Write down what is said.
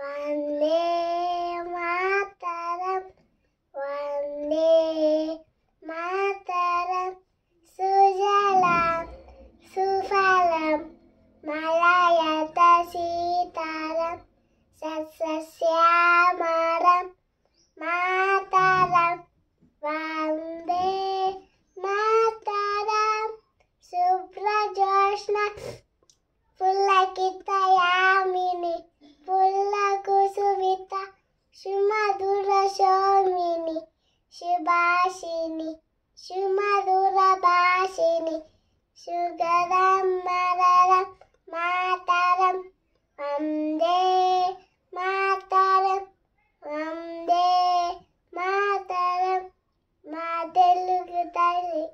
Wande Mataram, Wande Mataram, Sujalam, Sufalam, Malayata Sitaram, Sasasyamaram, Mataram, Wande Mataram, Suprajoshna, Pula kita ya. சுமதுர சோமினி சுபாஷினி சுமதுர பாஷினி சுகதம் மரதம் மாதரம் வந்தே மாதரம் வந்தே மாதரம் மாதலுக்கு தள்ளி